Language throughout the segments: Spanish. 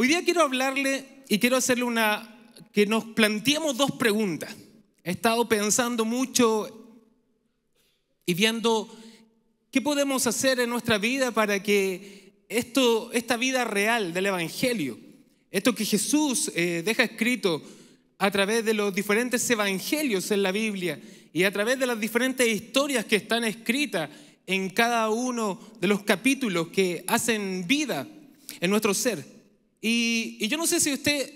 Hoy día quiero hablarle y quiero hacerle una, que nos planteemos dos preguntas. He estado pensando mucho y viendo qué podemos hacer en nuestra vida para que esto, esta vida real del Evangelio, esto que Jesús eh, deja escrito a través de los diferentes evangelios en la Biblia y a través de las diferentes historias que están escritas en cada uno de los capítulos que hacen vida en nuestro ser. Y, yo no sé si usted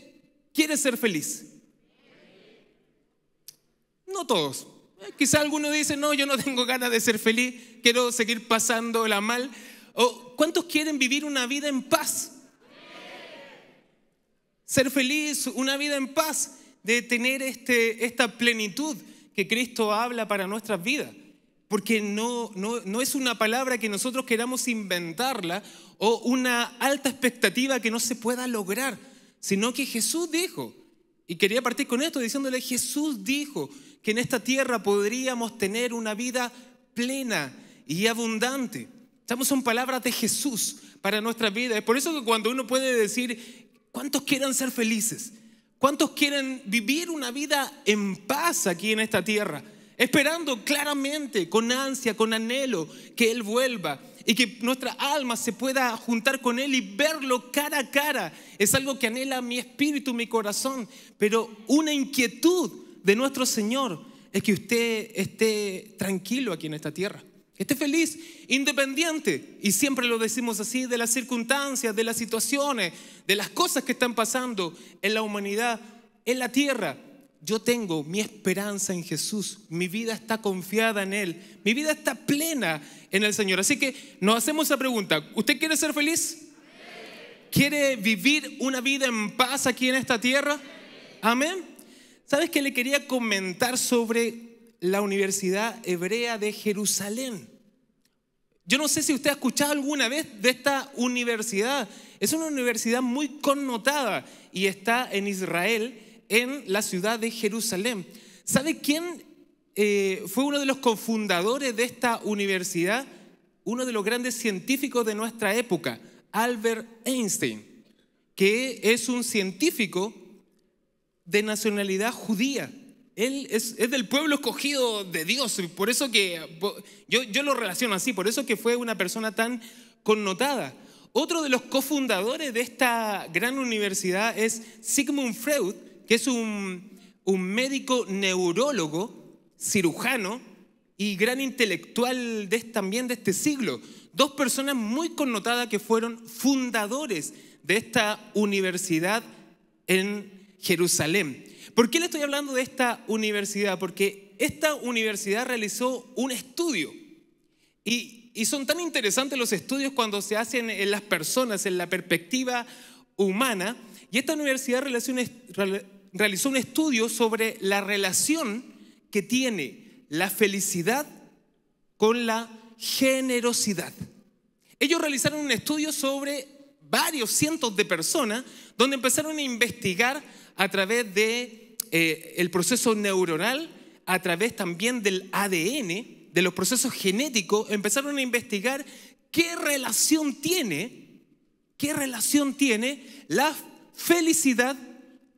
quiere ser feliz. No todos. Eh, quizá algunos dicen, no, yo no tengo ganas de ser feliz, quiero seguir pasando la mal. O, ¿Cuántos quieren vivir una vida en paz? Ser feliz, una vida en paz, de tener este, esta plenitud que Cristo habla para nuestras vidas porque no, no, es una palabra que nosotros queramos inventarla o una alta expectativa que no se pueda lograr, sino que Jesús dijo, y quería partir con esto diciéndole, Jesús dijo que en esta tierra podríamos tener una vida plena y abundante. Estamos son palabras de Jesús para nuestra vida. Es por eso que cuando uno puede decir, ¿cuántos quieren ser felices? ¿Cuántos quieren vivir una vida en paz aquí en esta tierra? esperando claramente, con ansia, con anhelo, que Él vuelva y que nuestra alma se pueda juntar con Él y verlo cara a cara. Es algo que anhela mi espíritu, mi corazón, pero una inquietud de nuestro Señor es que usted esté tranquilo aquí en esta tierra. Esté feliz, independiente, y siempre lo decimos así, de las circunstancias, de las situaciones, de las cosas que están pasando en la humanidad, en la tierra, yo tengo mi esperanza en Jesús, mi vida está confiada en Él, mi vida está plena en el Señor. Así que nos hacemos esa pregunta, ¿usted quiere ser feliz? ¿Quiere vivir una vida en paz aquí en esta tierra? Amén. ¿Sabes que le quería comentar sobre la Universidad Hebrea de Jerusalén? Yo no sé si usted ha escuchado alguna vez de esta universidad. Es una universidad muy connotada y está en Israel en la ciudad de Jerusalén. ¿Sabe quién eh, fue uno de los cofundadores de esta universidad? Uno de los grandes científicos de nuestra época, Albert Einstein, que es un científico de nacionalidad judía. Él es, es, del pueblo escogido de Dios, por eso que yo, yo lo relaciono así, por eso que fue una persona tan connotada. Otro de los cofundadores de esta gran universidad es Sigmund Freud, que es un, médico neurólogo, cirujano y gran intelectual de, también de este siglo. Dos personas muy connotadas que fueron fundadores de esta universidad en Jerusalén. ¿Por qué le estoy hablando de esta universidad? Porque esta universidad realizó un estudio y, son tan interesantes los estudios cuando se hacen en las personas, en la perspectiva humana. Y esta universidad realizó un, realizó un estudio sobre la relación que tiene la felicidad con la generosidad. Ellos realizaron un estudio sobre varios cientos de personas donde empezaron a investigar a través de eh, el proceso neuronal, a través también del ADN, de los procesos genéticos, empezaron a investigar qué relación tiene, qué relación tiene la felicidad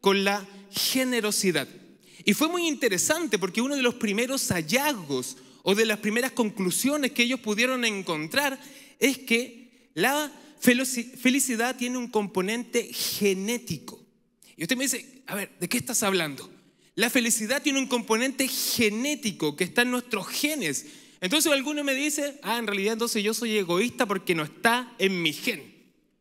con la generosidad. Y fue muy interesante porque uno de los primeros hallazgos o de las primeras conclusiones que ellos pudieron encontrar es que la felicidad tiene un componente genético. Y usted me dice, a ver, ¿de qué estás hablando? La felicidad tiene un componente genético que está en nuestros genes. Entonces alguno me dice, ah, en realidad entonces yo soy egoísta porque no está en mi gen,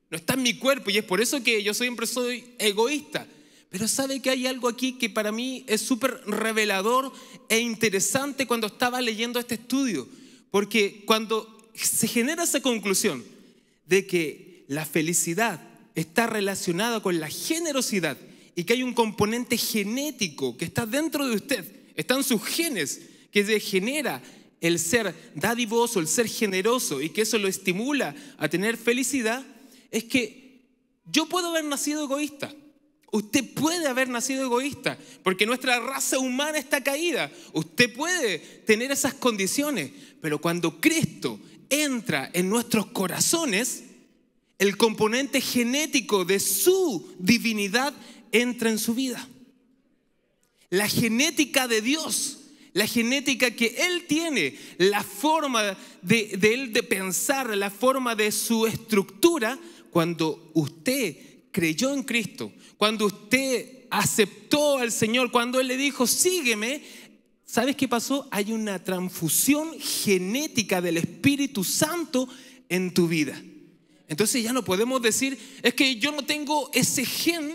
no está en mi cuerpo y es por eso que yo siempre soy egoísta. Pero sabe que hay algo aquí que para mí es súper revelador e interesante cuando estaba leyendo este estudio, porque cuando se genera esa conclusión de que la felicidad está relacionada con la generosidad y que hay un componente genético que está dentro de usted, están sus genes, que se genera el ser dadivoso, el ser generoso y que eso lo estimula a tener felicidad, es que yo puedo haber nacido egoísta. Usted puede haber nacido egoísta, porque nuestra raza humana está caída. Usted puede tener esas condiciones, pero cuando Cristo entra en nuestros corazones, el componente genético de su divinidad entra en su vida. La genética de Dios, la genética que Él tiene, la forma de, Él de pensar, la forma de su estructura, cuando usted creyó en Cristo, cuando usted aceptó al Señor, cuando Él le dijo, sígueme, ¿sabes qué pasó? Hay una transfusión genética del Espíritu Santo en tu vida. Entonces ya no podemos decir, es que yo no tengo ese gen,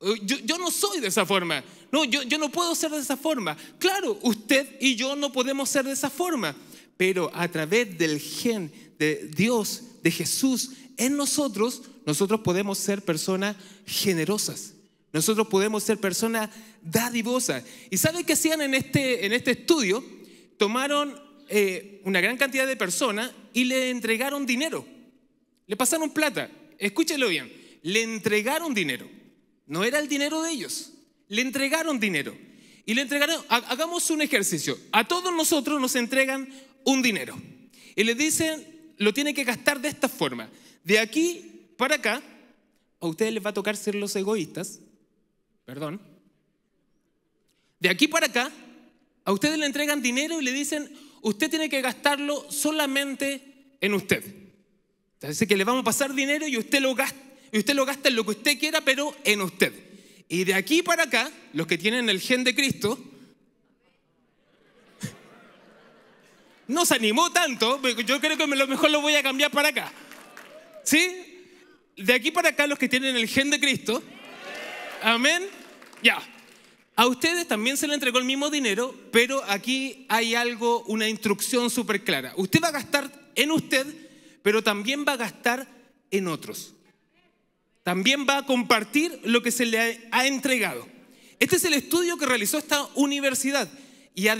eh, yo, no soy de esa forma, no, yo, yo no puedo ser de esa forma. Claro, usted y yo no podemos ser de esa forma, pero a través del gen de Dios, de Jesús, en nosotros, nosotros podemos ser personas generosas. Nosotros podemos ser personas dadivosas. ¿Y sabe qué hacían en este, en este estudio? Tomaron eh, una gran cantidad de personas y le entregaron dinero. Le pasaron plata. Escúchelo bien. Le entregaron dinero. No era el dinero de ellos. Le entregaron dinero. Y le entregaron, hagamos un ejercicio. A todos nosotros nos entregan un dinero. Y le dicen, lo tiene que gastar de esta forma. De aquí para acá, a ustedes les va a tocar ser los egoístas, perdón. De aquí para acá, a ustedes le entregan dinero y le dicen, usted tiene que gastarlo solamente en usted. Entonces que le vamos a pasar dinero y usted lo gasta, y usted lo gasta en lo que usted quiera, pero en usted. Y de aquí para acá, los que tienen el gen de Cristo, no se animó tanto, yo creo que lo mejor lo voy a cambiar para acá. ¿Sí? De aquí para acá los que tienen el gen de Cristo. Amén. Ya. A ustedes también se le entregó el mismo dinero, pero aquí hay algo, una instrucción súper clara. Usted va a gastar en usted, pero también va a gastar en otros. También va a compartir lo que se le ha entregado. Este es el estudio que realizó esta universidad y a,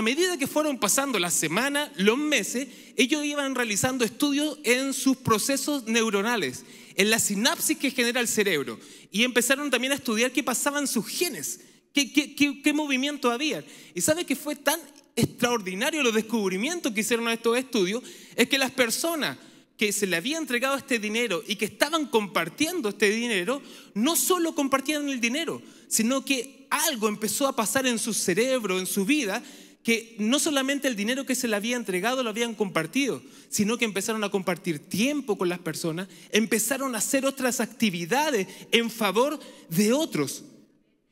medida que fueron pasando las semanas, los meses, ellos iban realizando estudios en sus procesos neuronales, en la sinapsis que genera el cerebro. Y empezaron también a estudiar qué pasaban sus genes, qué, movimiento había. Y sabe que fue tan extraordinario los descubrimientos que hicieron estos estudios, es que las personas que se le había entregado este dinero y que estaban compartiendo este dinero, no solo compartían el dinero, sino que algo empezó a pasar en su cerebro, en su vida, que no solamente el dinero que se le había entregado lo habían compartido, sino que empezaron a compartir tiempo con las personas, empezaron a hacer otras actividades en favor de otros.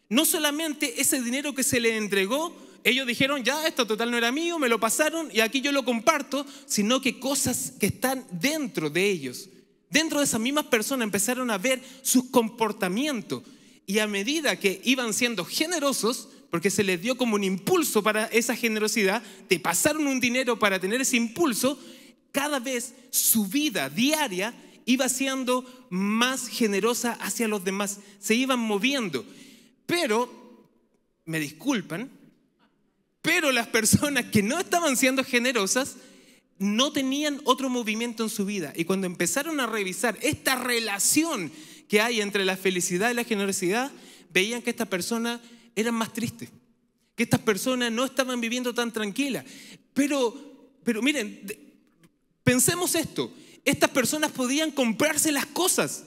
No solamente ese dinero que se le entregó, ellos dijeron, ya, esto total no era mío, me lo pasaron y aquí yo lo comparto, sino que cosas que están dentro de ellos, dentro de esas mismas personas empezaron a ver sus comportamientos y a medida que iban siendo generosos, porque se les dio como un impulso para esa generosidad, te pasaron un dinero para tener ese impulso, cada vez su vida diaria iba siendo más generosa hacia los demás, se iban moviendo. Pero, me disculpan, pero las personas que no estaban siendo generosas no tenían otro movimiento en su vida. Y cuando empezaron a revisar esta relación que hay entre la felicidad y la generosidad, veían que estas personas eran más tristes, que estas personas no estaban viviendo tan tranquilas. Pero, pero miren, pensemos esto, estas personas podían comprarse las cosas.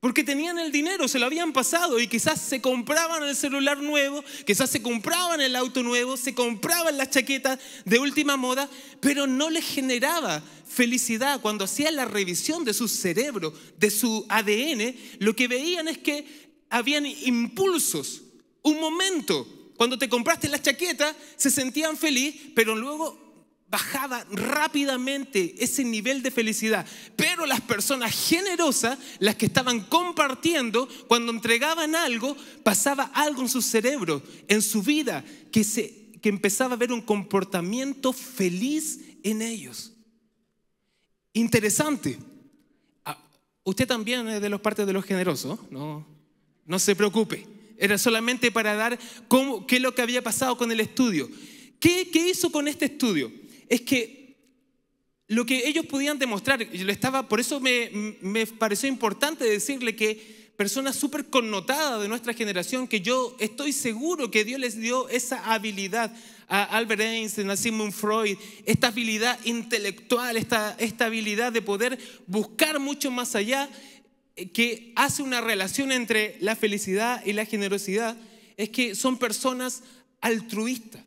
Porque tenían el dinero, se lo habían pasado y quizás se compraban el celular nuevo, quizás se compraban el auto nuevo, se compraban las chaquetas de última moda, pero no les generaba felicidad. Cuando hacían la revisión de su cerebro, de su ADN, lo que veían es que habían impulsos, un momento. Cuando te compraste la chaqueta, se sentían feliz, pero luego bajaba rápidamente ese nivel de felicidad. Pero las personas generosas, las que estaban compartiendo, cuando entregaban algo, pasaba algo en su cerebro, en su vida, que, se, que empezaba a ver un comportamiento feliz en ellos. Interesante. Ah, usted también es de los partes de los generosos, no, no se preocupe. Era solamente para dar cómo, qué es lo que había pasado con el estudio. ¿Qué hizo con este estudio? es que lo que ellos podían demostrar, estaba, por eso me, pareció importante decirle que personas súper connotadas de nuestra generación, que yo estoy seguro que Dios les dio esa habilidad a Albert Einstein, a Sigmund Freud, esta habilidad intelectual, esta, esta habilidad de poder buscar mucho más allá, eh, que hace una relación entre la felicidad y la generosidad, es que son personas altruistas.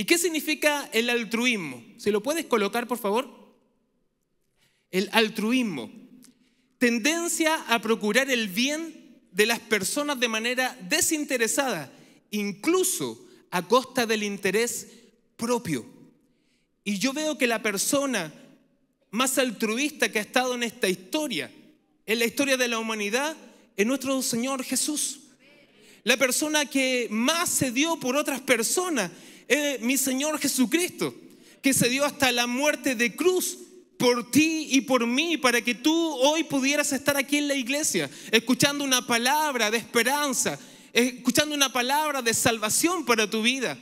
¿Y qué significa el altruismo? ¿Se lo puedes colocar, por favor? El altruismo. Tendencia a procurar el bien de las personas de manera desinteresada, incluso a costa del interés propio. Y yo veo que la persona más altruista que ha estado en esta historia, en la historia de la humanidad, es nuestro Señor Jesús. La persona que más se dio por otras personas mi Señor Jesucristo, que se dio hasta la muerte de cruz por ti y por mí, para que tú hoy pudieras estar aquí en la iglesia, escuchando una palabra de esperanza, escuchando una palabra de salvación para tu vida.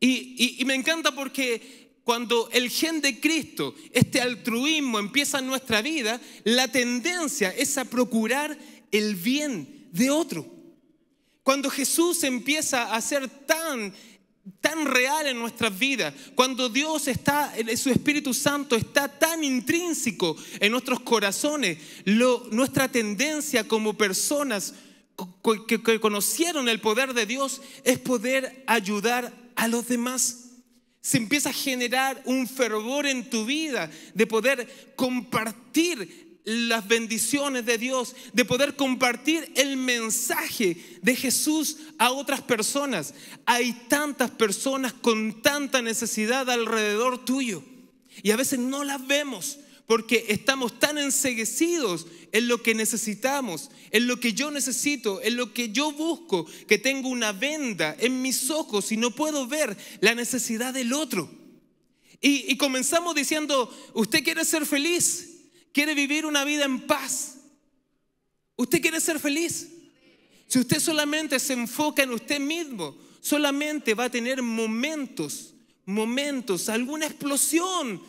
Y, y me encanta porque cuando el gen de Cristo, este altruismo empieza en nuestra vida, la tendencia es a procurar el bien de otro. Cuando Jesús empieza a ser tan tan real en nuestras vidas, cuando Dios está, su Espíritu Santo está tan intrínseco en nuestros corazones, nuestra tendencia como personas que conocieron el poder de Dios es poder ayudar a los demás. Se empieza a generar un fervor en tu vida de poder compartir las bendiciones de Dios, de poder compartir el mensaje de Jesús a otras personas. Hay tantas personas con tanta necesidad alrededor tuyo y a veces no las vemos porque estamos tan enseguecidos en lo que necesitamos, en lo que yo necesito, en lo que yo busco, que tengo una venda en mis ojos y no puedo ver la necesidad del otro. Y, y comenzamos diciendo, usted quiere ser feliz, quiere vivir una vida en paz. Usted quiere ser feliz. Si usted solamente se enfoca en usted mismo, solamente va a tener momentos, momentos, alguna explosión,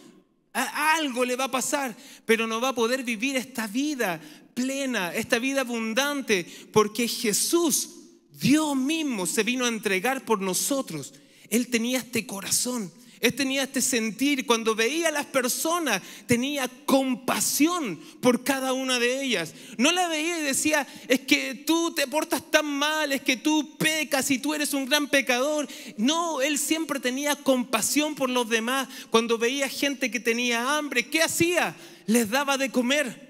algo le va a pasar, pero no va a poder vivir esta vida plena, esta vida abundante, porque Jesús, Dios mismo, se vino a entregar por nosotros. Él tenía este corazón él tenía este sentir, cuando veía a las personas, tenía compasión por cada una de ellas. No la veía y decía, es que tú te portas tan mal, es que tú pecas y tú eres un gran pecador. No, él siempre tenía compasión por los demás. Cuando veía gente que tenía hambre, ¿qué hacía? Les daba de comer.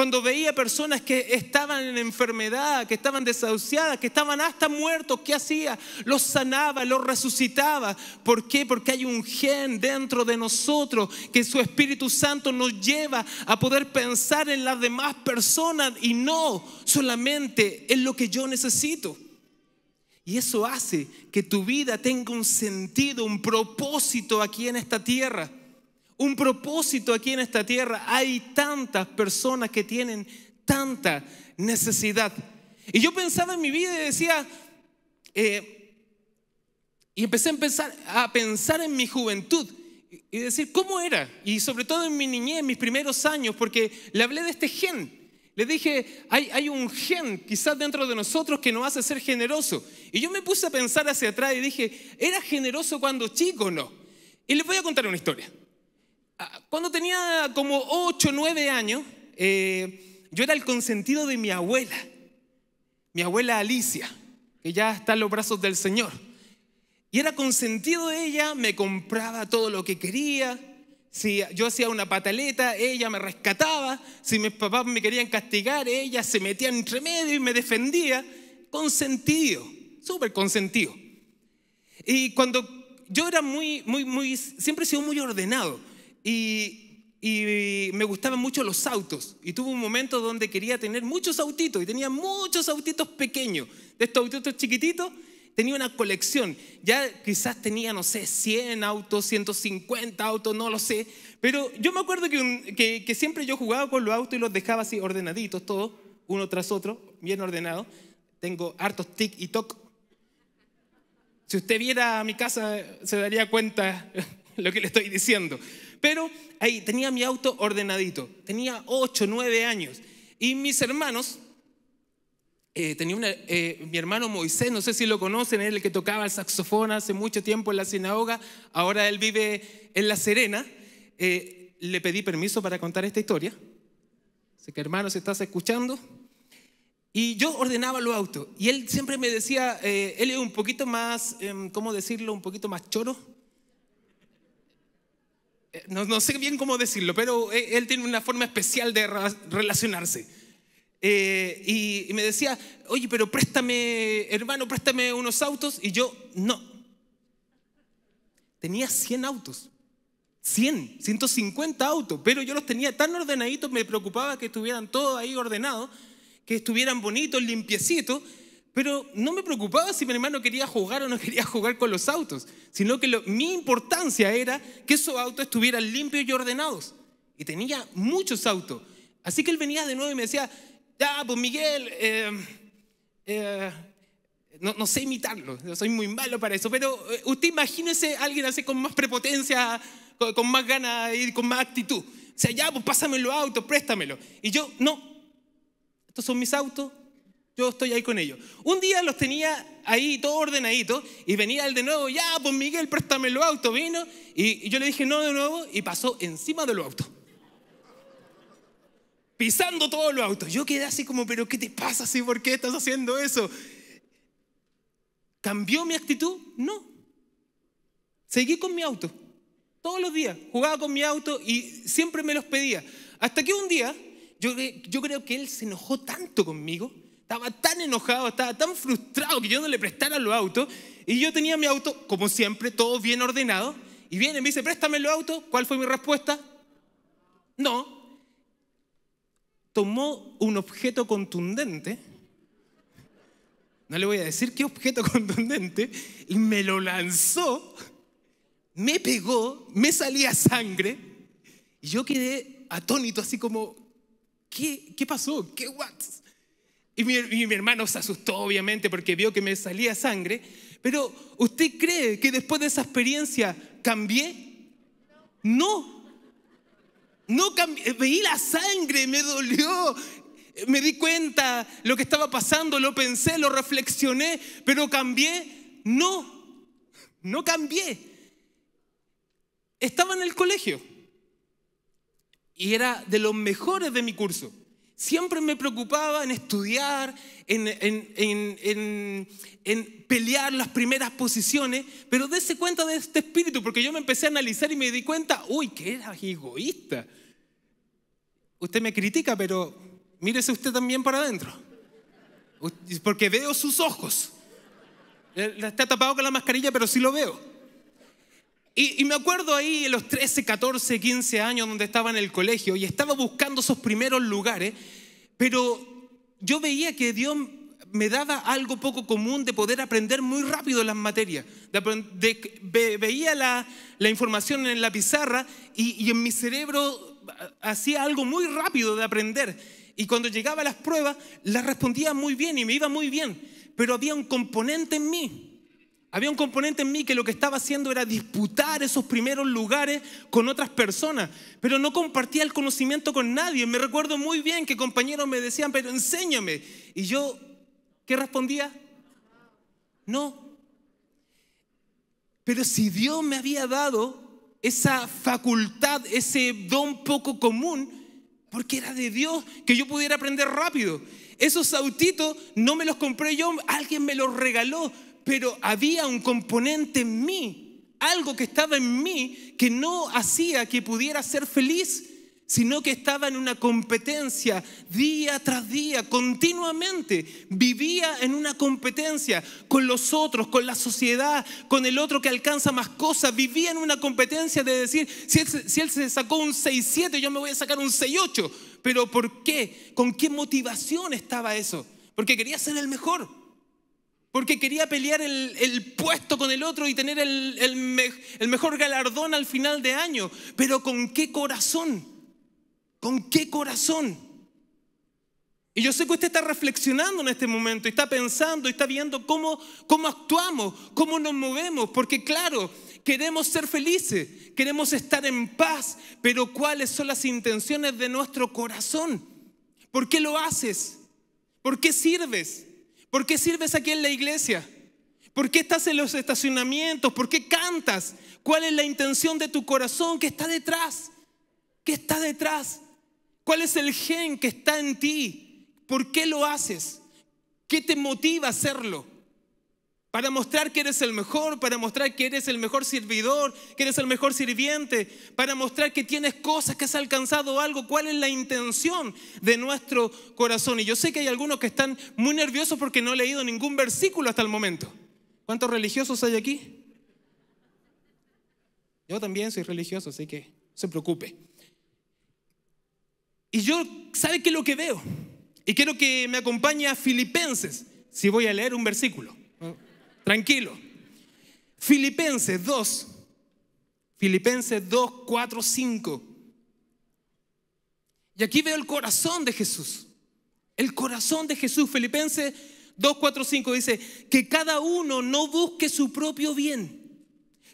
Cuando veía personas que estaban en enfermedad, que estaban desahuciadas, que estaban hasta muertos, ¿qué hacía? Los sanaba, los resucitaba. ¿Por qué? Porque hay un gen dentro de nosotros que su Espíritu Santo nos lleva a poder pensar en las demás personas y no solamente en lo que yo necesito. Y eso hace que tu vida tenga un sentido, un propósito aquí en esta tierra un propósito aquí en esta tierra. Hay tantas personas que tienen tanta necesidad. Y yo pensaba en mi vida y decía, eh, y empecé a pensar, a pensar en mi juventud y decir, ¿cómo era? Y sobre todo en mi niñez, en mis primeros años, porque le hablé de este gen. Le dije, hay, hay un gen quizás dentro de nosotros que nos hace ser generoso. Y yo me puse a pensar hacia atrás y dije, ¿era generoso cuando chico o no? Y les voy a contar una historia. Ah, cuando tenía como 8, o 9 años, eh, yo era el consentido de mi abuela, mi abuela Alicia, que ya está en los brazos del Señor. Y era consentido de ella, me compraba todo lo que quería. Si yo hacía una pataleta, ella me rescataba. Si mis papás me querían castigar, ella se metía entre medio y me defendía. Consentido, súper consentido. Y cuando yo era muy, muy, muy, siempre he sido muy ordenado y, me gustaban mucho los autos. Y tuve un momento donde quería tener muchos autitos y tenía muchos autitos pequeños. De estos autitos chiquititos tenía una colección. Ya quizás tenía, no sé, 100 autos, 150 autos, no lo sé. Pero yo me acuerdo que, siempre yo jugaba con los autos y los dejaba así ordenaditos, todos, uno tras otro, bien ordenado. Tengo hartos tic y toc. Si usted viera mi casa, se daría cuenta lo que le estoy diciendo. Pero ahí tenía mi auto ordenadito. Tenía 8, 9 años. Y mis hermanos, eh, tenía eh, mi hermano Moisés, no sé si lo conocen, él que tocaba el saxofón hace mucho tiempo en la sinagoga, ahora él vive en La Serena. Eh, le pedí permiso para contar esta historia. sé que hermanos estás escuchando. Y yo ordenaba los autos. Y él siempre me decía, él es un poquito más, em, ¿cómo decirlo? Un poquito más choro. Eh, no, sé bien cómo decirlo, pero eh, él tiene una forma especial de relacionarse. Eh, y, y, me decía, oye, pero préstame, hermano, préstame unos autos. Y yo, no. Tenía 100 autos. 100, 150 autos, pero yo los tenía tan ordenaditos, me preocupaba que estuvieran todos ahí ordenados, que estuvieran bonitos, limpiecitos, pero no me preocupaba si mi hermano quería jugar o no quería jugar con los autos, sino que mi importancia era que esos autos estuvieran limpios y ordenados. Y tenía muchos autos. Así que él venía de nuevo y me decía, ya, pues Miguel, eh, eh, no, sé imitarlo, soy muy malo para eso, pero eh, usted imagínese a alguien así con más prepotencia, con, más ganas y con más actitud. O sea, ya, pues pásame los autos, préstamelo. Y yo, no, estos son mis autos, yo estoy ahí con ellos. Un día los tenía ahí todo ordenadito y venía el de nuevo, ya, pues Miguel, préstame los autos, vino. Y, yo le dije no de nuevo y pasó encima de los autos. Pisando todos los autos. Yo quedé así como, pero ¿qué te pasa así? ¿Por qué estás haciendo eso? ¿Cambió mi actitud? No. Seguí con mi auto. Todos los días jugaba con mi auto y siempre me los pedía. Hasta que un día, yo, yo creo que él se enojó tanto conmigo estaba tan enojado, estaba tan frustrado que yo no le prestara los autos. Y yo tenía mi auto, como siempre, todo bien ordenado. Y viene y me dice, préstame los autos. ¿Cuál fue mi respuesta? No. Tomó un objeto contundente. No le voy a decir qué objeto contundente. Y me lo lanzó. Me pegó. Me salía sangre. Y yo quedé atónito, así como, ¿qué, pasó? ¿Qué what? Y mi, hermano se asustó, obviamente, porque vio que me salía sangre. Pero, ¿usted cree que después de esa experiencia cambié? No. No cambié. Veí la sangre, me dolió. Me di cuenta lo que estaba pasando, lo pensé, lo reflexioné, pero cambié. No. No cambié. Estaba en el colegio. Y era de los mejores de mi curso. Siempre me preocupaba en estudiar, en, pelear las primeras posiciones, pero dése cuenta de este espíritu, porque yo me empecé a analizar y me di cuenta, uy, que era egoísta. Usted me critica, pero mírese usted también para adentro, porque veo sus ojos. Está tapado con la mascarilla, pero sí lo veo. Y, me acuerdo ahí en los 13, 14, 15 años donde estaba en el colegio y estaba buscando esos primeros lugares, pero yo veía que Dios me daba algo poco común de poder aprender muy rápido las materias. veía la, información en la pizarra y, y en mi cerebro hacía algo muy rápido de aprender. Y cuando llegaba a las pruebas, las respondía muy bien y me iba muy bien, pero había un componente en mí había un componente en mí que lo que estaba haciendo era disputar esos primeros lugares con otras personas, pero no compartía el conocimiento con nadie. Me recuerdo muy bien que compañeros me decían, pero enséñame. Y yo, ¿qué respondía? No. Pero si Dios me había dado esa facultad, ese don poco común, porque era de Dios que yo pudiera aprender rápido. Esos autitos no me los compré yo, alguien me los regaló pero había un componente en mí, algo que estaba en mí que no hacía que pudiera ser feliz, sino que estaba en una competencia día tras día, continuamente. Vivía en una competencia con los otros, con la sociedad, con el otro que alcanza más cosas. Vivía en una competencia de decir, si él, se sacó un 6-7, yo me voy a sacar un 6-8. Pero ¿por qué? ¿Con qué motivación estaba eso? Porque quería ser el mejor porque quería pelear el, puesto con el otro y tener el, mejor galardón al final de año. Pero ¿con qué corazón? ¿Con qué corazón? Y yo sé que usted está reflexionando en este momento, está pensando, está viendo cómo, cómo actuamos, cómo nos movemos, porque claro, queremos ser felices, queremos estar en paz, pero ¿cuáles son las intenciones de nuestro corazón? ¿Por qué lo haces? ¿Por qué sirves? ¿Por qué sirves aquí en la iglesia? ¿Por qué estás en los estacionamientos? ¿Por qué cantas? ¿Cuál es la intención de tu corazón? ¿Qué está detrás? ¿Qué está detrás? ¿Cuál es el gen que está en ti? ¿Por qué lo haces? ¿Qué te motiva a hacerlo? Para mostrar que eres el mejor, para mostrar que eres el mejor servidor, que eres el mejor sirviente, para mostrar que tienes cosas, que has alcanzado algo. ¿Cuál es la intención de nuestro corazón? Y yo sé que hay algunos que están muy nerviosos porque no he leído ningún versículo hasta el momento. ¿Cuántos religiosos hay aquí? Yo también soy religioso, así que no se preocupe. Y yo, ¿sabe qué es lo que veo? Y quiero que me acompañe a Filipenses, si voy a leer un versículo tranquilo. Filipenses 2, Filipenses 2, 4, 5. Y aquí veo el corazón de Jesús. El corazón de Jesús. Filipenses 2, 4, 5 dice, que cada uno no busque su propio bien,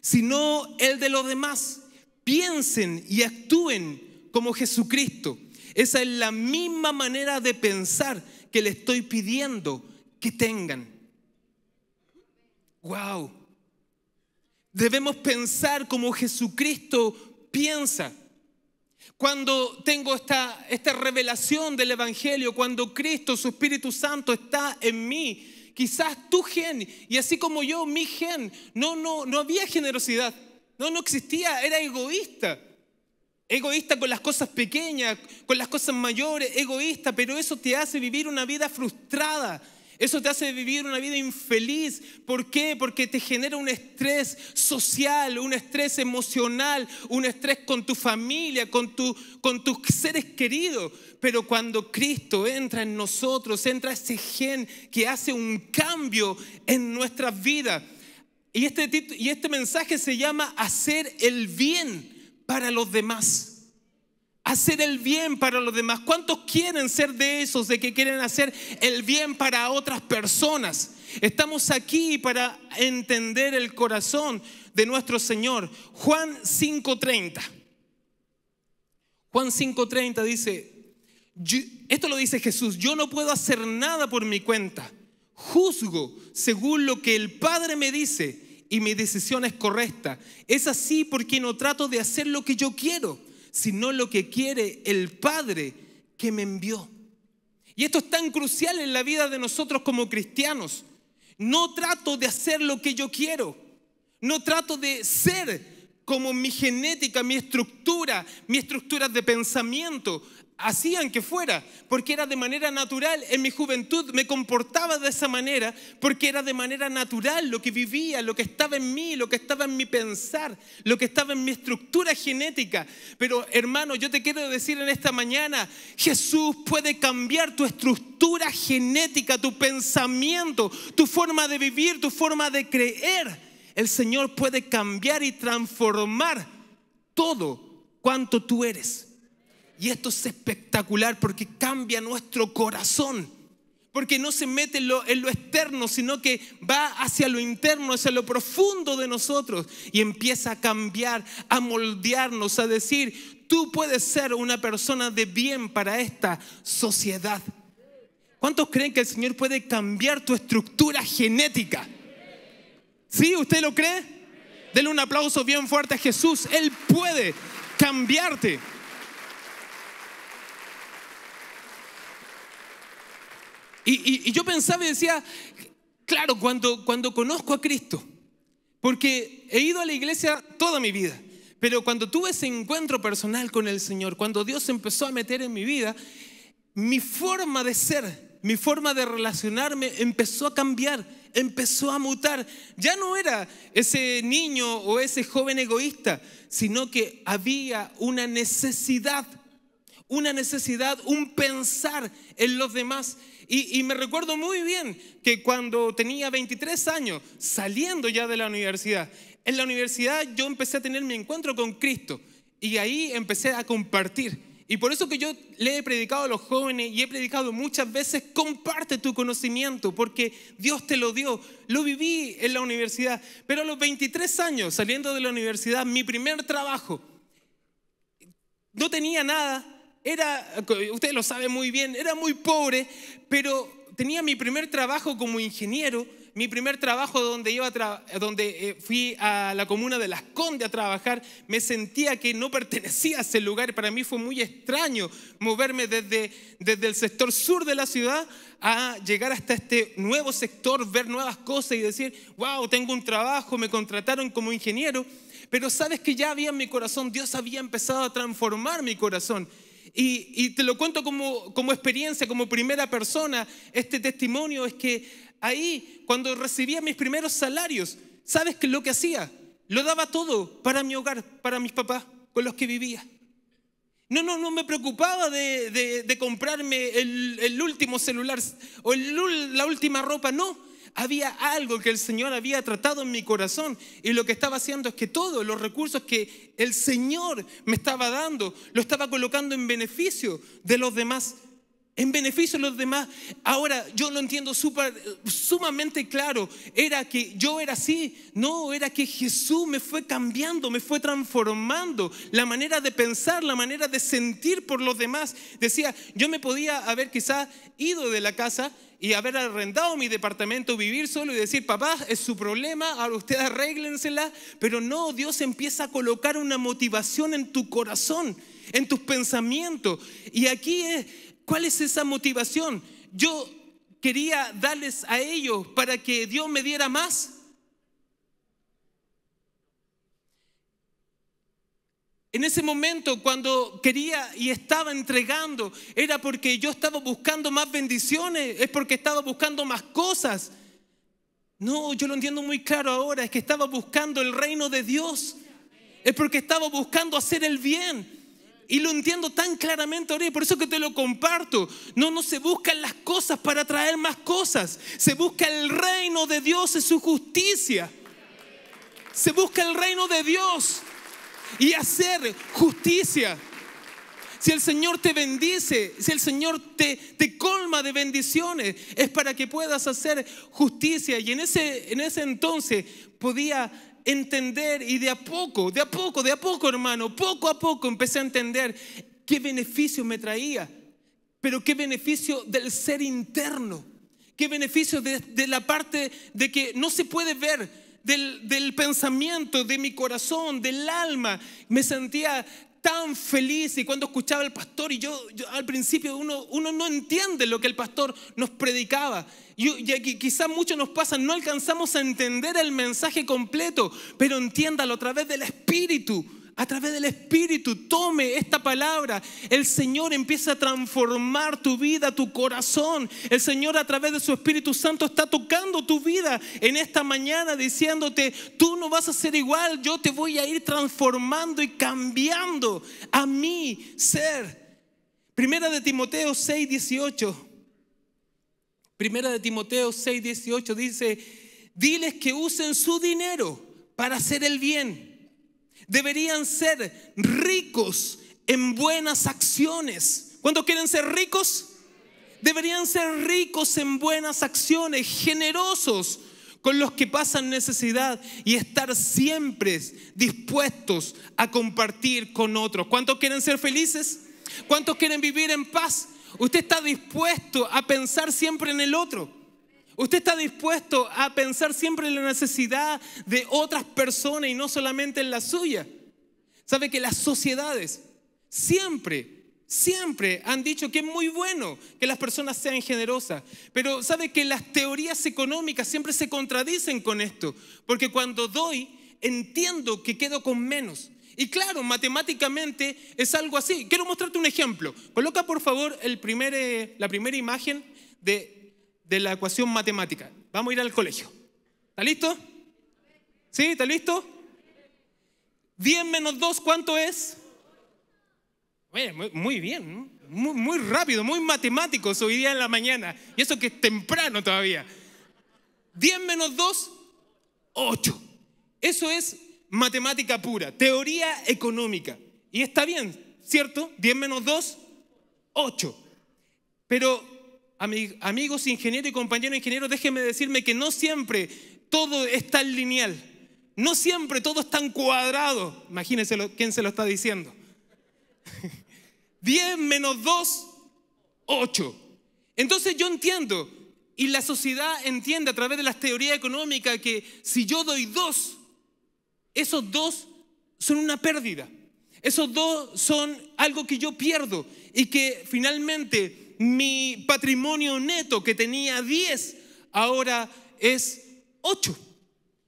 sino el de los demás. Piensen y actúen como Jesucristo. Esa es la misma manera de pensar que le estoy pidiendo que tengan wow. Debemos pensar como Jesucristo piensa. Cuando tengo esta, esta revelación del Evangelio, cuando Cristo, su Espíritu Santo, está en mí, quizás tu gen, y así como yo, mi gen, no, no, no había generosidad, no, no existía, era egoísta. Egoísta con las cosas pequeñas, con las cosas mayores, egoísta, pero eso te hace vivir una vida frustrada, eso te hace vivir una vida infeliz. ¿Por qué? Porque te genera un estrés social, un estrés emocional, un estrés con tu familia, con, tu, con tus seres queridos. Pero cuando Cristo entra en nosotros, entra ese gen que hace un cambio en nuestras vidas. Y este, y este mensaje se llama hacer el bien para los demás hacer el bien para los demás. ¿Cuántos quieren ser de esos, de que quieren hacer el bien para otras personas? Estamos aquí para entender el corazón de nuestro Señor. Juan 5.30. Juan 5.30 dice, esto lo dice Jesús, yo no puedo hacer nada por mi cuenta. Juzgo según lo que el Padre me dice y mi decisión es correcta. Es así porque no trato de hacer lo que yo quiero sino lo que quiere el Padre que me envió. Y esto es tan crucial en la vida de nosotros como cristianos. No trato de hacer lo que yo quiero. No trato de ser como mi genética, mi estructura, mi estructura de pensamiento hacían que fuera, porque era de manera natural. En mi juventud me comportaba de esa manera, porque era de manera natural lo que vivía, lo que estaba en mí, lo que estaba en mi pensar, lo que estaba en mi estructura genética. Pero hermano, yo te quiero decir en esta mañana, Jesús puede cambiar tu estructura genética, tu pensamiento, tu forma de vivir, tu forma de creer. El Señor puede cambiar y transformar todo cuanto tú eres. Y esto es espectacular porque cambia nuestro corazón. Porque no se mete en lo, externo, sino que va hacia lo interno, hacia lo profundo de nosotros. Y empieza a cambiar, a moldearnos, a decir, tú puedes ser una persona de bien para esta sociedad. ¿Cuántos creen que el Señor puede cambiar tu estructura genética? ¿Sí? ¿Usted lo cree? Denle un aplauso bien fuerte a Jesús. Él puede cambiarte. Y, yo pensaba y decía, claro, cuando, cuando conozco a Cristo, porque he ido a la iglesia toda mi vida, pero cuando tuve ese encuentro personal con el Señor, cuando Dios empezó a meter en mi vida, mi forma de ser, mi forma de relacionarme empezó a cambiar, empezó a mutar. Ya no era ese niño o ese joven egoísta, sino que había una necesidad, una necesidad, un pensar en los demás. Y, me recuerdo muy bien que cuando tenía 23 años, saliendo ya de la universidad, en la universidad yo empecé a tener mi encuentro con Cristo y ahí empecé a compartir. Y por eso que yo le he predicado a los jóvenes y he predicado muchas veces, comparte tu conocimiento, porque Dios te lo dio. Lo viví en la universidad, pero a los 23 años, saliendo de la universidad, mi primer trabajo, no tenía nada, era, ustedes lo saben muy bien, era muy pobre, pero tenía mi primer trabajo como ingeniero, mi primer trabajo donde, iba a donde eh, fui a la comuna de Las Condes a trabajar, me sentía que no pertenecía a ese lugar. Para mí fue muy extraño moverme desde, desde el sector sur de la ciudad a llegar hasta este nuevo sector, ver nuevas cosas y decir, wow, tengo un trabajo, me contrataron como ingeniero. Pero sabes que ya había en mi corazón, Dios había empezado a transformar mi corazón. Y, te lo cuento como, experiencia, como primera persona, este testimonio es que ahí, cuando recibía mis primeros salarios, ¿sabes qué lo que hacía? Lo daba todo para mi hogar, para mis papás, con los que vivía. No, no, no me preocupaba de, comprarme el, último celular o la última ropa, no había algo que el Señor había tratado en mi corazón y lo que estaba haciendo es que todos los recursos que el Señor me estaba dando, lo estaba colocando en beneficio de los demás en beneficio de los demás. Ahora yo lo entiendo sumamente claro. Era que yo era así. No, era que Jesús me fue cambiando, me fue transformando. La manera de pensar, la manera de sentir por los demás. Decía, yo me podía haber quizás ido de la casa y haber arrendado mi departamento, vivir solo y decir, papá, es su problema, ahora usted arréglensela. Pero no, Dios empieza a colocar una motivación en tu corazón, en tus pensamientos. Y aquí es ¿Cuál es esa motivación? Yo quería darles a ellos para que Dios me diera más. En ese momento, cuando quería y estaba entregando, era porque yo estaba buscando más bendiciones, es porque estaba buscando más cosas. No, yo lo entiendo muy claro ahora, es que estaba buscando el reino de Dios, es porque estaba buscando hacer el bien, y lo entiendo tan claramente ahora, y por eso que te lo comparto. No, no se buscan las cosas para traer más cosas. Se busca el reino de Dios y su justicia. Se busca el reino de Dios y hacer justicia. Si el Señor te bendice, si el Señor te, te colma de bendiciones, es para que puedas hacer justicia. Y en ese, en ese entonces podía entender y de a poco, de a poco, de a poco, hermano, poco a poco empecé a entender qué beneficio me traía, pero qué beneficio del ser interno, qué beneficio de, la parte de que no se puede ver, del, pensamiento, de mi corazón, del alma. Me sentía tan feliz y cuando escuchaba el pastor, y yo, al principio uno, uno, no entiende lo que el pastor nos predicaba. Y, y quizás mucho nos pasa, no alcanzamos a entender el mensaje completo, pero entiéndalo a través del Espíritu a través del Espíritu, tome esta palabra. El Señor empieza a transformar tu vida, tu corazón. El Señor a través de su Espíritu Santo está tocando tu vida en esta mañana diciéndote, tú no vas a ser igual, yo te voy a ir transformando y cambiando a mi ser. Primera de Timoteo 6, 18. Primera de Timoteo 6, 18 dice, diles que usen su dinero para hacer el bien deberían ser ricos en buenas acciones. ¿Cuántos quieren ser ricos? Deberían ser ricos en buenas acciones, generosos con los que pasan necesidad y estar siempre dispuestos a compartir con otros. ¿Cuántos quieren ser felices? ¿Cuántos quieren vivir en paz? Usted está dispuesto a pensar siempre en el otro. Usted está dispuesto a pensar siempre en la necesidad de otras personas y no solamente en la suya. Sabe que las sociedades siempre, siempre han dicho que es muy bueno que las personas sean generosas. Pero sabe que las teorías económicas siempre se contradicen con esto. Porque cuando doy, entiendo que quedo con menos. Y claro, matemáticamente es algo así. Quiero mostrarte un ejemplo. Coloca por favor el primer, eh, la primera imagen de de la ecuación matemática. Vamos a ir al colegio. ¿Está listo? ¿Sí? ¿Está listo? 10 menos 2, ¿cuánto es? muy, muy, bien, muy, muy, rápido, muy matemáticos hoy día en la mañana. Y eso que es temprano todavía. 10 menos 2, 8. Eso es matemática pura, teoría económica. Y está bien, ¿cierto? 10 menos 2, 8. Pero amigos ingenieros y compañeros ingenieros, déjenme decirme que no siempre todo es tan lineal. No siempre todo es tan cuadrado. Imagínense quién se lo está diciendo. 10 menos 2, 8. Entonces yo entiendo, y la sociedad entiende a través de las teorías económicas que si yo doy 2, esos 2 son una pérdida. Esos 2 son algo que yo pierdo y que finalmente mi patrimonio neto que tenía 10, ahora es 8.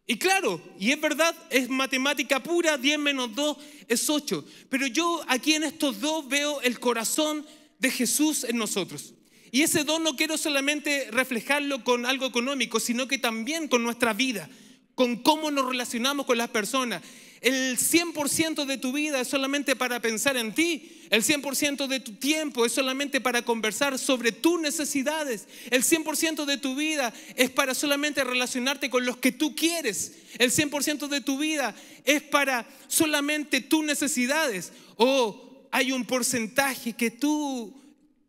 Y claro, y es verdad, es matemática pura, 10 menos 2 es 8. Pero yo aquí en estos dos veo el corazón de Jesús en nosotros. Y ese don no quiero solamente reflejarlo con algo económico, sino que también con nuestra vida, con cómo nos relacionamos con las personas. El 100% de tu vida es solamente para pensar en ti. El 100% de tu tiempo es solamente para conversar sobre tus necesidades. El 100% de tu vida es para solamente relacionarte con los que tú quieres. El 100% de tu vida es para solamente tus necesidades. O hay un porcentaje que tú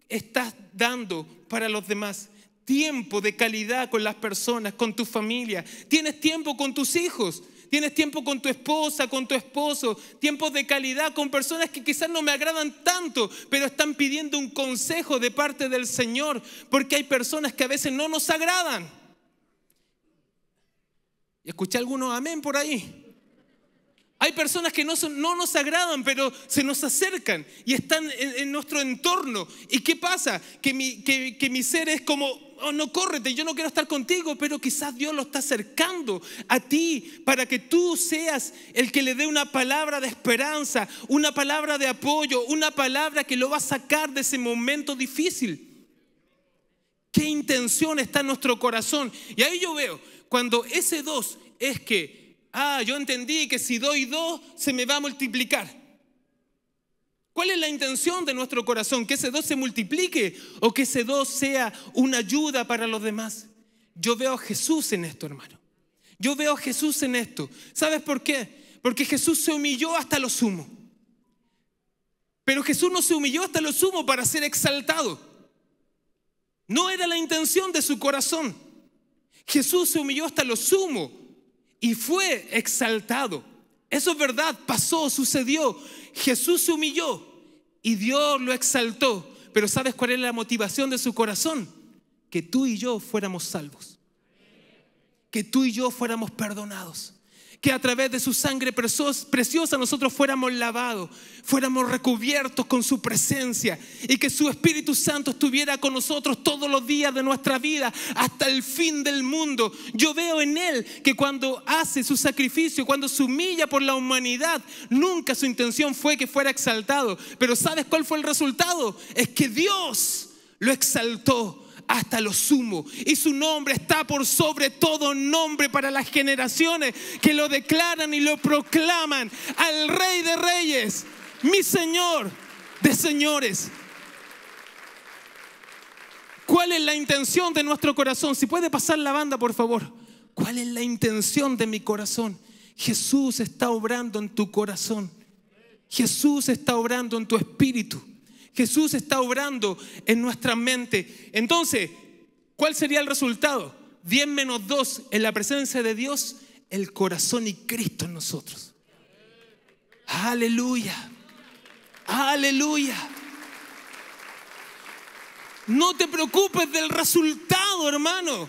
estás dando para los demás tiempo de calidad con las personas, con tu familia. Tienes tiempo con tus hijos tienes tiempo con tu esposa, con tu esposo, tiempos de calidad con personas que quizás no me agradan tanto, pero están pidiendo un consejo de parte del Señor, porque hay personas que a veces no nos agradan. ¿Y Escuché algunos amén por ahí. Hay personas que no, no, nos agradan, pero se nos acercan y están en, nuestro entorno. ¿Y qué pasa? Que mi, que, que mi ser es como Oh, no córrete, yo no quiero estar contigo, pero quizás Dios lo está acercando a ti para que tú seas el que le dé una palabra de esperanza, una palabra de apoyo, una palabra que lo va a sacar de ese momento difícil. ¿Qué intención está en nuestro corazón? Y ahí yo veo, cuando ese dos es que, ah, yo entendí que si doy dos se me va a multiplicar. ¿Cuál es la intención de nuestro corazón? ¿Que ese dos se multiplique o que ese dos sea una ayuda para los demás? Yo veo a Jesús en esto, hermano. Yo veo a Jesús en esto. ¿Sabes por qué? Porque Jesús se humilló hasta lo sumo. Pero Jesús no se humilló hasta lo sumo para ser exaltado. No era la intención de su corazón. Jesús se humilló hasta lo sumo y fue exaltado. Eso es verdad, pasó, sucedió. Jesús se humilló y Dios lo exaltó. Pero ¿sabes cuál es la motivación de su corazón? Que tú y yo fuéramos salvos. Que tú y yo fuéramos perdonados que a través de su sangre preciosa nosotros fuéramos lavados, fuéramos recubiertos con su presencia y que su Espíritu Santo estuviera con nosotros todos los días de nuestra vida hasta el fin del mundo. Yo veo en Él que cuando hace su sacrificio, cuando se humilla por la humanidad, nunca su intención fue que fuera exaltado. Pero ¿sabes cuál fue el resultado? Es que Dios lo exaltó hasta lo sumo. Y su nombre está por sobre todo nombre para las generaciones que lo declaran y lo proclaman al Rey de Reyes, mi Señor de señores. ¿Cuál es la intención de nuestro corazón? Si puede pasar la banda, por favor. ¿Cuál es la intención de mi corazón? Jesús está obrando en tu corazón. Jesús está obrando en tu espíritu. Jesús está obrando en nuestra mente. Entonces, ¿cuál sería el resultado? 10 menos 2 en la presencia de Dios, el corazón y Cristo en nosotros. Aleluya. Aleluya. No te preocupes del resultado, hermano.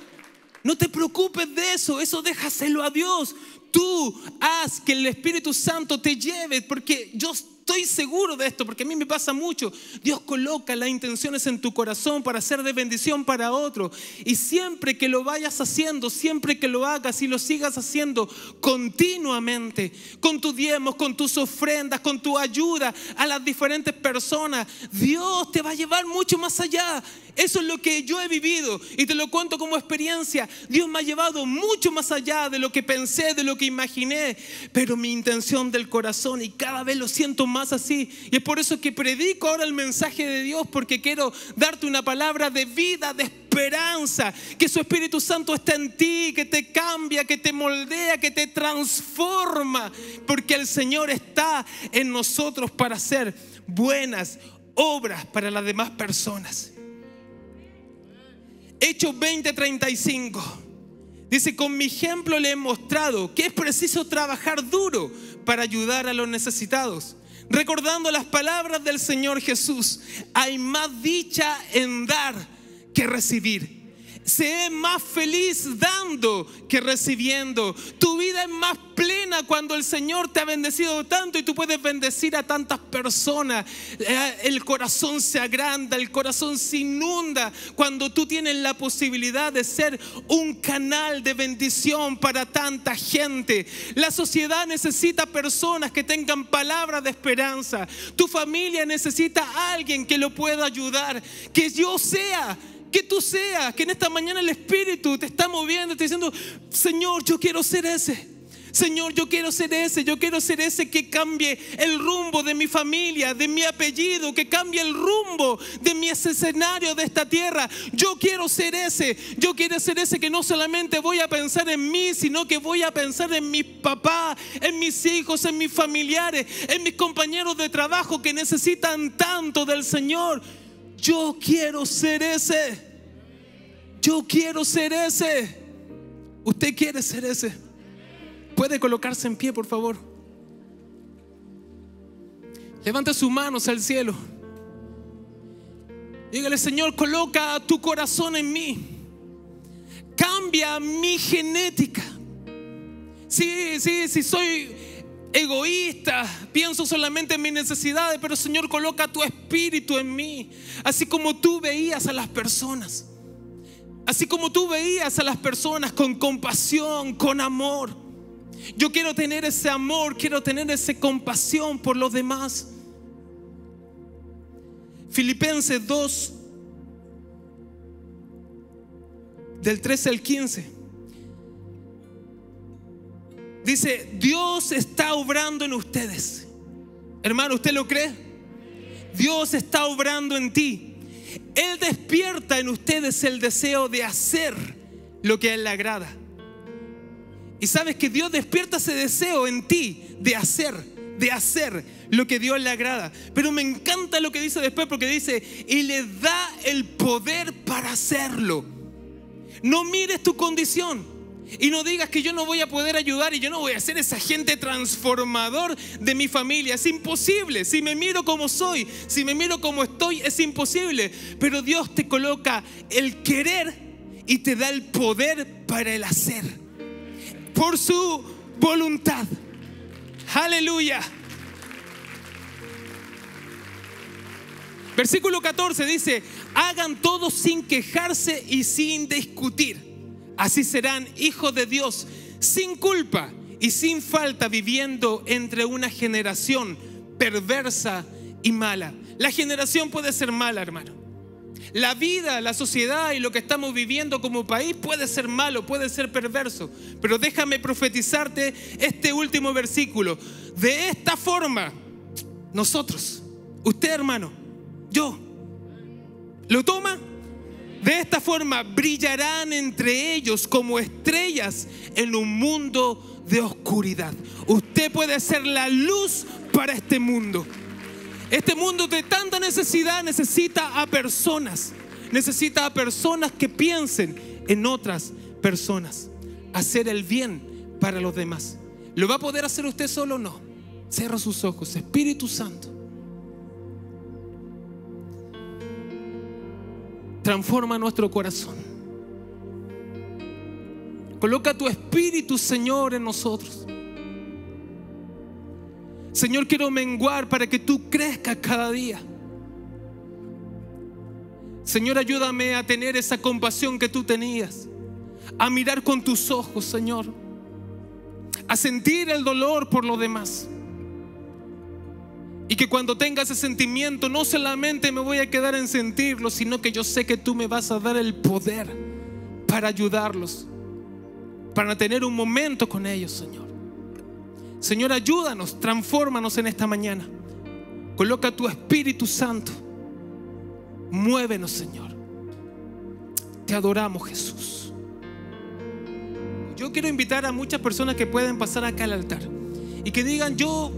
No te preocupes de eso. Eso déjaselo a Dios. Tú haz que el Espíritu Santo te lleve, porque yo estoy seguro de esto porque a mí me pasa mucho. Dios coloca las intenciones en tu corazón para ser de bendición para otro. Y siempre que lo vayas haciendo, siempre que lo hagas y lo sigas haciendo continuamente, con tus diemos con tus ofrendas, con tu ayuda a las diferentes personas, Dios te va a llevar mucho más allá. Eso es lo que yo he vivido y te lo cuento como experiencia. Dios me ha llevado mucho más allá de lo que pensé, de lo que imaginé, pero mi intención del corazón y cada vez lo siento más así. Y es por eso que predico ahora el mensaje de Dios, porque quiero darte una palabra de vida, de esperanza, que su Espíritu Santo está en ti, que te cambia, que te moldea, que te transforma, porque el Señor está en nosotros para hacer buenas obras para las demás personas. Hechos 20:35. Dice, con mi ejemplo le he mostrado que es preciso trabajar duro para ayudar a los necesitados recordando las palabras del Señor Jesús, hay más dicha en dar que recibir se más feliz dando que recibiendo. Tu vida es más plena cuando el Señor te ha bendecido tanto y tú puedes bendecir a tantas personas. Eh, el corazón se agranda, el corazón se inunda cuando tú tienes la posibilidad de ser un canal de bendición para tanta gente. La sociedad necesita personas que tengan palabras de esperanza. Tu familia necesita a alguien que lo pueda ayudar. Que yo sea que tú seas, que en esta mañana el Espíritu te está moviendo, te está diciendo, Señor, yo quiero ser ese. Señor, yo quiero ser ese, yo quiero ser ese que cambie el rumbo de mi familia, de mi apellido, que cambie el rumbo de mi escenario de esta tierra. Yo quiero ser ese, yo quiero ser ese que no solamente voy a pensar en mí, sino que voy a pensar en mis papás, en mis hijos, en mis familiares, en mis compañeros de trabajo que necesitan tanto del Señor. Yo quiero ser ese. Yo quiero ser ese. Usted quiere ser ese. Puede colocarse en pie, por favor. Levanta sus manos al cielo. Dígale, Señor, coloca tu corazón en mí. Cambia mi genética. Sí, sí, sí, soy egoísta, pienso solamente en mis necesidades, pero Señor, coloca tu espíritu en mí, así como tú veías a las personas, así como tú veías a las personas con compasión, con amor. Yo quiero tener ese amor, quiero tener esa compasión por los demás. Filipenses 2, del 13 al 15. Dice, Dios está obrando en ustedes. Hermano, ¿usted lo cree? Dios está obrando en ti. Él despierta en ustedes el deseo de hacer lo que a Él le agrada. Y sabes que Dios despierta ese deseo en ti de hacer, de hacer lo que Dios le agrada. Pero me encanta lo que dice después porque dice, y le da el poder para hacerlo. No mires tu condición. Y no digas que yo no voy a poder ayudar y yo no voy a ser esa gente transformador de mi familia. Es imposible. Si me miro como soy, si me miro como estoy, es imposible. Pero Dios te coloca el querer y te da el poder para el hacer. Por su voluntad. Aleluya. Versículo 14 dice, hagan todo sin quejarse y sin discutir Así serán hijos de Dios sin culpa y sin falta viviendo entre una generación perversa y mala. La generación puede ser mala, hermano. La vida, la sociedad y lo que estamos viviendo como país puede ser malo, puede ser perverso. Pero déjame profetizarte este último versículo. De esta forma, nosotros, usted hermano, yo, ¿lo toma? De esta forma brillarán entre ellos como estrellas en un mundo de oscuridad. Usted puede ser la luz para este mundo. Este mundo de tanta necesidad necesita a personas. Necesita a personas que piensen en otras personas. Hacer el bien para los demás. ¿Lo va a poder hacer usted solo o no? Cierra sus ojos. Espíritu Santo. Transforma nuestro corazón. Coloca tu espíritu, Señor, en nosotros. Señor, quiero menguar para que tú crezcas cada día. Señor, ayúdame a tener esa compasión que tú tenías, a mirar con tus ojos, Señor, a sentir el dolor por los demás. Y que cuando tenga ese sentimiento, no solamente me voy a quedar en sentirlo, sino que yo sé que tú me vas a dar el poder para ayudarlos, para tener un momento con ellos, Señor. Señor, ayúdanos, transfórmanos en esta mañana. Coloca tu Espíritu Santo. Muévenos, Señor. Te adoramos, Jesús. Yo quiero invitar a muchas personas que pueden pasar acá al altar y que digan, yo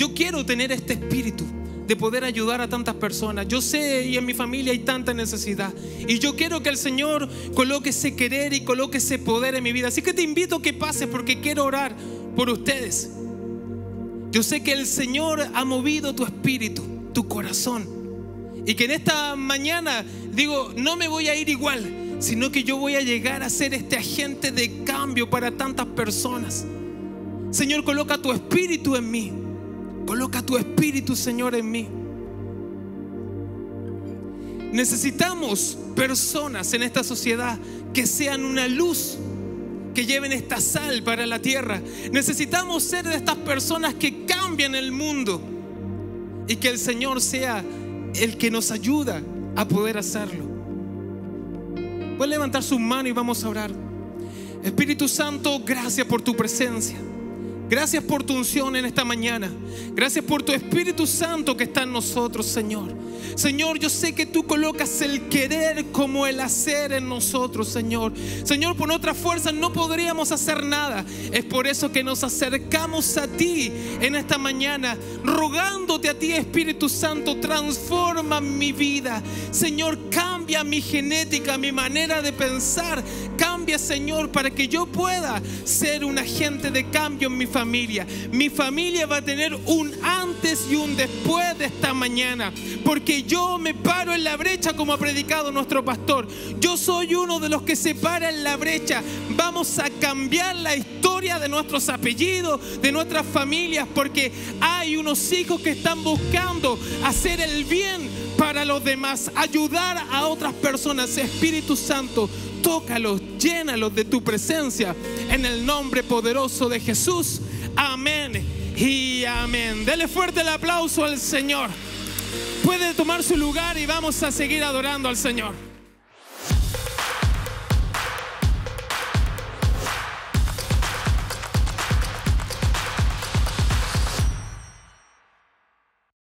yo quiero tener este espíritu de poder ayudar a tantas personas. Yo sé y en mi familia hay tanta necesidad. Y yo quiero que el Señor coloque ese querer y coloque ese poder en mi vida. Así que te invito a que pases porque quiero orar por ustedes. Yo sé que el Señor ha movido tu espíritu, tu corazón. Y que en esta mañana digo, no me voy a ir igual, sino que yo voy a llegar a ser este agente de cambio para tantas personas. Señor, coloca tu espíritu en mí. Coloca tu espíritu, Señor, en mí. Necesitamos personas en esta sociedad que sean una luz, que lleven esta sal para la tierra. Necesitamos ser de estas personas que cambian el mundo y que el Señor sea el que nos ayuda a poder hacerlo. Voy a levantar su mano y vamos a orar. Espíritu Santo, gracias por tu presencia. Gracias por tu unción en esta mañana. Gracias por tu Espíritu Santo que está en nosotros, Señor. Señor, yo sé que tú colocas el querer como el hacer en nosotros, Señor. Señor, por otra fuerza no podríamos hacer nada. Es por eso que nos acercamos a ti en esta mañana, rogándote a ti, Espíritu Santo, transforma mi vida. Señor, cambia mi genética, mi manera de pensar. Señor, para que yo pueda ser un agente de cambio en mi familia. Mi familia va a tener un antes y un después de esta mañana, porque yo me paro en la brecha como ha predicado nuestro pastor. Yo soy uno de los que se para en la brecha. Vamos a cambiar la historia de nuestros apellidos, de nuestras familias, porque hay unos hijos que están buscando hacer el bien para los demás, ayudar a otras personas. Espíritu Santo, Tócalos, llénalos de tu presencia. En el nombre poderoso de Jesús. Amén y amén. Dele fuerte el aplauso al Señor. Puede tomar su lugar y vamos a seguir adorando al Señor.